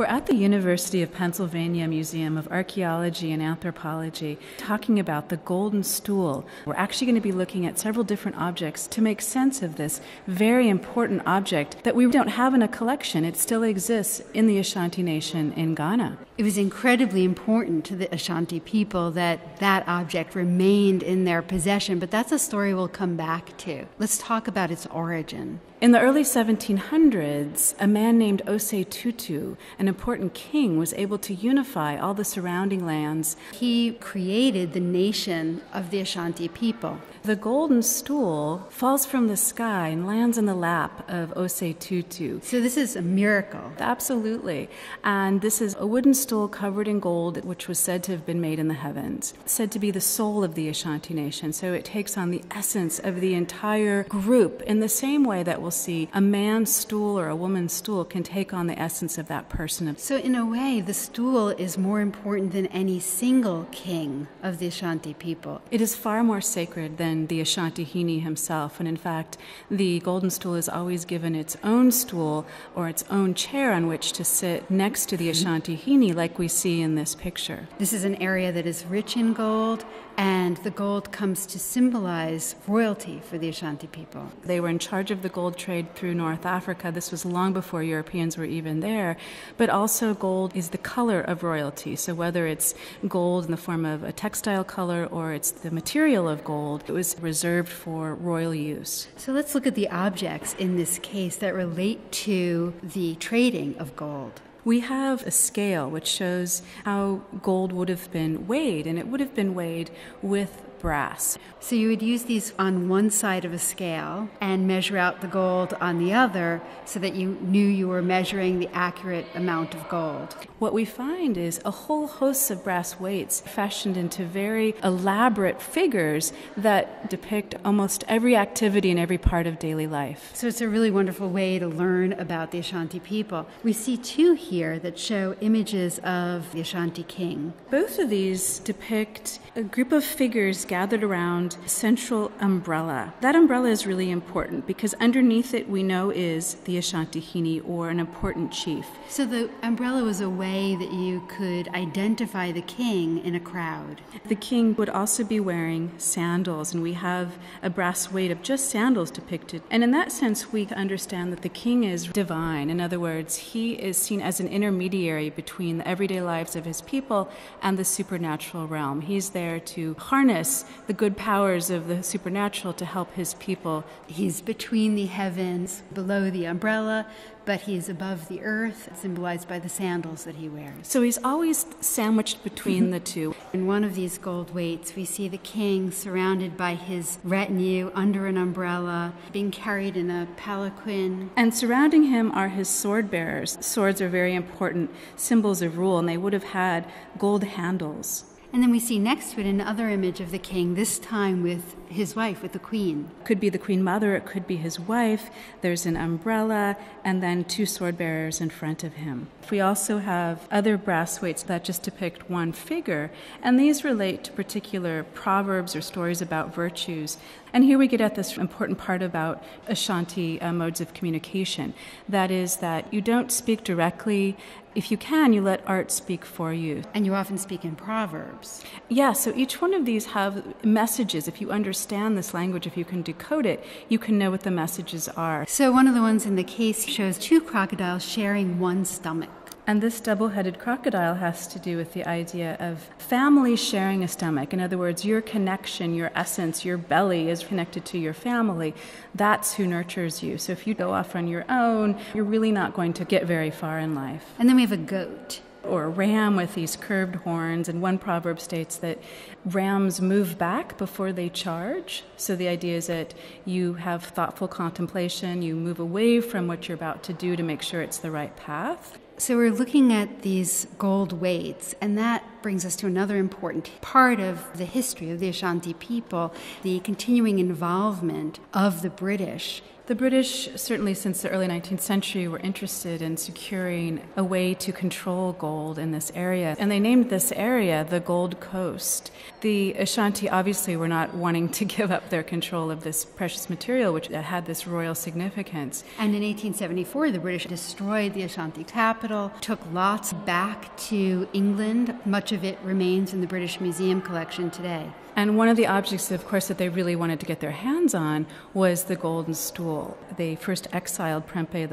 We're at the University of Pennsylvania Museum of Archaeology and Anthropology talking about the golden stool. We're actually going to be looking at several different objects to make sense of this very important object that we don't have in a collection. It still exists in the Ashanti Nation in Ghana it was incredibly important to the Ashanti people that that object remained in their possession, but that's a story we'll come back to. Let's talk about its origin. In the early 1700s, a man named Osei Tutu, an important king, was able to unify all the surrounding lands. He created the nation of the Ashanti people. The golden stool falls from the sky and lands in the lap of Osei Tutu. So this is a miracle. Absolutely. And this is a wooden stool covered in gold, which was said to have been made in the heavens, said to be the soul of the Ashanti nation. So it takes on the essence of the entire group in the same way that we'll see a man's stool or a woman's stool can take on the essence of that person. So, in a way, the stool is more important than any single king of the Ashanti people. It is far more sacred than the Ashanti Hini himself. And in fact, the golden stool is always given its own stool or its own chair on which to sit next to the mm-hmm. Ashanti Hini like we see in this picture. This is an area that is rich in gold, and the gold comes to symbolize royalty for the Ashanti people. They were in charge of the gold trade through North Africa. This was long before Europeans were even there. But also, gold is the color of royalty. So, whether it's gold in the form of a textile color or it's the material of gold, it was reserved for royal use. So, let's look at the objects in this case that relate to the trading of gold. We have a scale which shows how gold would have been weighed, and it would have been weighed with brass. So you would use these on one side of a scale and measure out the gold on the other so that you knew you were measuring the accurate amount of gold. What we find is a whole host of brass weights fashioned into very elaborate figures that depict almost every activity in every part of daily life. So it's a really wonderful way to learn about the Ashanti people. We see two here that show images of the Ashanti king. Both of these depict a group of figures gathered around a central umbrella. That umbrella is really important because underneath it we know is the Ashantihini or an important chief. So the umbrella was a way that you could identify the king in a crowd. The king would also be wearing sandals, and we have a brass weight of just sandals depicted. And in that sense, we understand that the king is divine. In other words, he is seen as an intermediary between the everyday lives of his people and the supernatural realm. He's there to harness the good powers of the supernatural to help his people. He's between the heavens, below the umbrella, but he's above the earth, symbolized by the sandals that he wears. So he's always sandwiched between the two. In one of these gold weights, we see the king surrounded by his retinue under an umbrella, being carried in a palanquin. And surrounding him are his sword bearers. Swords are very important symbols of rule, and they would have had gold handles. And then we see next to it another image of the king, this time with his wife, with the queen. Could be the queen mother, it could be his wife. There's an umbrella, and then two sword bearers in front of him. We also have other brass weights that just depict one figure, and these relate to particular proverbs or stories about virtues. And here we get at this important part about Ashanti uh, modes of communication. That is, that you don't speak directly. If you can, you let art speak for you. And you often speak in proverbs. Yeah, so each one of these have messages. If you understand this language, if you can decode it, you can know what the messages are. So one of the ones in the case shows two crocodiles sharing one stomach. And this double headed crocodile has to do with the idea of family sharing a stomach. In other words, your connection, your essence, your belly is connected to your family. That's who nurtures you. So if you go off on your own, you're really not going to get very far in life. And then we have a goat or a ram with these curved horns. And one proverb states that rams move back before they charge. So the idea is that you have thoughtful contemplation, you move away from what you're about to do to make sure it's the right path. So we're looking at these gold weights, and that brings us to another important part of the history of the Ashanti people the continuing involvement of the British the British, certainly since the early 19th century, were interested in securing a way to control gold in this area. And they named this area the Gold Coast. The Ashanti obviously were not wanting to give up their control of this precious material, which had this royal significance. And in 1874, the British destroyed the Ashanti capital, took lots back to England, much much of it remains in the British Museum collection today. And one of the objects, of course, that they really wanted to get their hands on was the golden stool. They first exiled Prempeh I,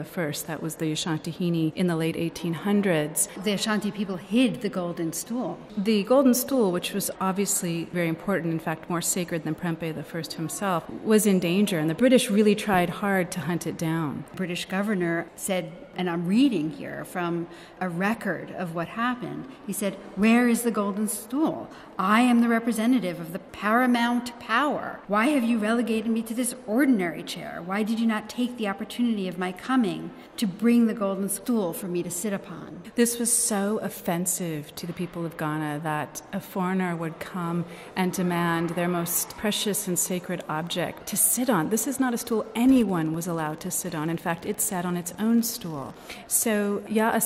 that was the Ashantahini, in the late 1800s. The Ashanti people hid the golden stool. The golden stool, which was obviously very important, in fact, more sacred than Prempeh I himself, was in danger, and the British really tried hard to hunt it down. The British governor said, and I'm reading here from a record of what happened, he said, Where where is the golden stool? I am the representative of the paramount power. Why have you relegated me to this ordinary chair? Why did you not take the opportunity of my coming to bring the golden stool for me to sit upon? This was so offensive to the people of Ghana that a foreigner would come and demand their most precious and sacred object to sit on. This is not a stool anyone was allowed to sit on. In fact, it sat on its own stool. So, Ya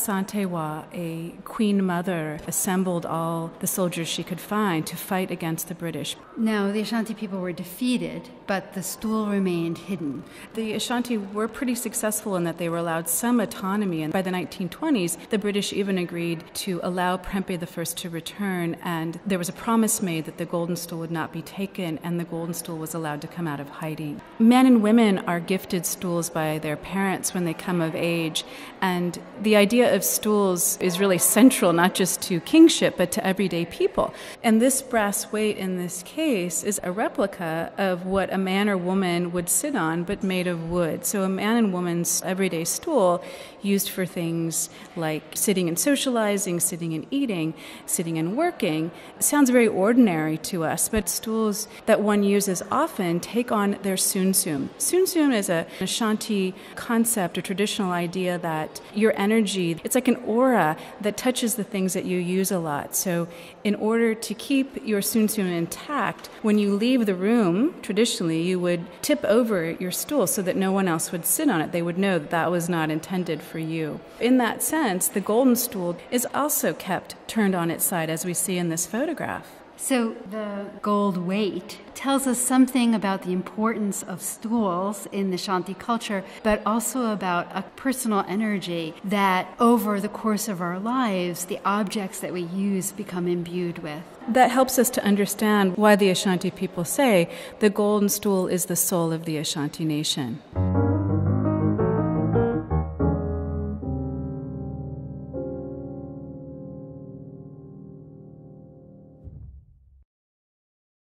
Wa, a queen mother, assembled all the soldiers she could find to fight against the British. Now, the Ashanti people were defeated, but the stool remained hidden. The Ashanti were pretty successful in that they were allowed some autonomy, and by the 1920s, the British even agreed to allow Prempeh I to return, and there was a promise made that the golden stool would not be taken, and the golden stool was allowed to come out of hiding. Men and women are gifted stools by their parents when they come of age, and the idea of stools is really central not just to kingship but to everyday people. And this brass weight in this case is a replica of what a man or woman would sit on, but made of wood. So a man and woman's everyday stool used for things like sitting and socializing, sitting and eating, sitting and working. sounds very ordinary to us, but stools that one uses often take on their sunsum. Sunsum is a Ashanti concept or traditional idea that your energy, it's like an aura that touches the things that you use a lot. So, in order to keep your sunsun intact, when you leave the room, traditionally you would tip over your stool so that no one else would sit on it. They would know that that was not intended for you. In that sense, the golden stool is also kept turned on its side, as we see in this photograph. So, the gold weight tells us something about the importance of stools in the Shanti culture, but also about a personal energy that over the course of our lives, the objects that we use become imbued with. That helps us to understand why the Ashanti people say the golden stool is the soul of the Ashanti nation.